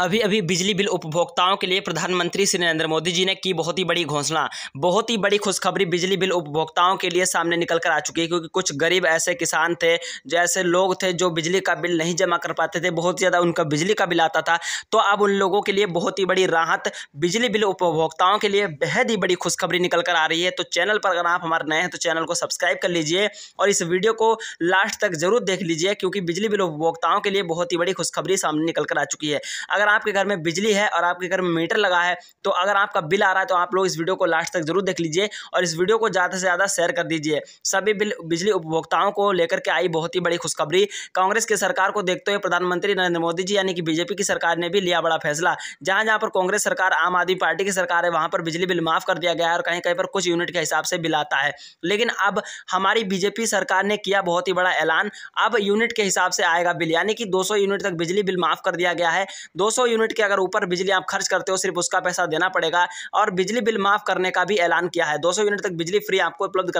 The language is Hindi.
अभी अभी बिजली बिल उपभोक्ताओं के लिए प्रधानमंत्री श्री नरेंद्र मोदी जी ने की बहुत ही बड़ी घोषणा बहुत ही बड़ी खुशखबरी बिजली बिल उपभोक्ताओं के लिए सामने निकल कर आ चुकी है क्योंकि कुछ गरीब ऐसे किसान थे जो ऐसे लोग थे जो बिजली का बिल नहीं जमा कर पाते थे बहुत ज़्यादा उनका बिजली का बिल आता था तो अब उन लोगों के लिए बहुत ही बड़ी राहत बिजली बिल उपभोक्ताओं के लिए बेहद ही बड़ी खुशखबरी निकल कर आ रही है तो चैनल पर अगर आप हमारे नए हैं तो चैनल को सब्सक्राइब कर लीजिए और इस वीडियो को लास्ट तक जरूर देख लीजिए क्योंकि बिजली बिल उपभोक्ताओं के लिए बहुत ही बड़ी खुशखबरी सामने निकल कर आ चुकी है अगर अगर आपके घर में बिजली है और आपके घर में मीटर लगा है तो अगर आपका बिल आ रहा है तो आप लोग इस वीडियो को लास्ट तक जरूर देख लीजिए और इस वीडियो को ज़्यादा से ज़्यादा शेयर कर दीजिए सभी बिल बिजली उपभोक्ताओं को लेकर के आई बहुत ही बड़ी खुशखबरी कांग्रेस की सरकार को देखते हुए प्रधानमंत्री नरेंद्र मोदी जी यानी कि बीजेपी की सरकार ने भी लिया बड़ा फैसला जहाँ जहाँ पर कांग्रेस सरकार आम आदमी पार्टी की सरकार है वहाँ पर बिजली बिल माफ़ कर दिया गया और कहीं कहीं पर कुछ यूनिट के हिसाब से बिल आता है लेकिन अब हमारी बीजेपी सरकार ने किया बहुत ही बड़ा ऐलान अब यूनिट के हिसाब से आएगा बिल यानी कि 200 यूनिट तक बिजली बिल माफ़ कर दिया गया है 200 सौ यूनिट के अगर ऊपर बिजली आप खर्च करते हो सिर्फ उसका पैसा देना पड़ेगा और बिजली बिल माफ़ करने का भी ऐलान किया है दो यूनिट तक बिजली फ्री आपको उपलब्ध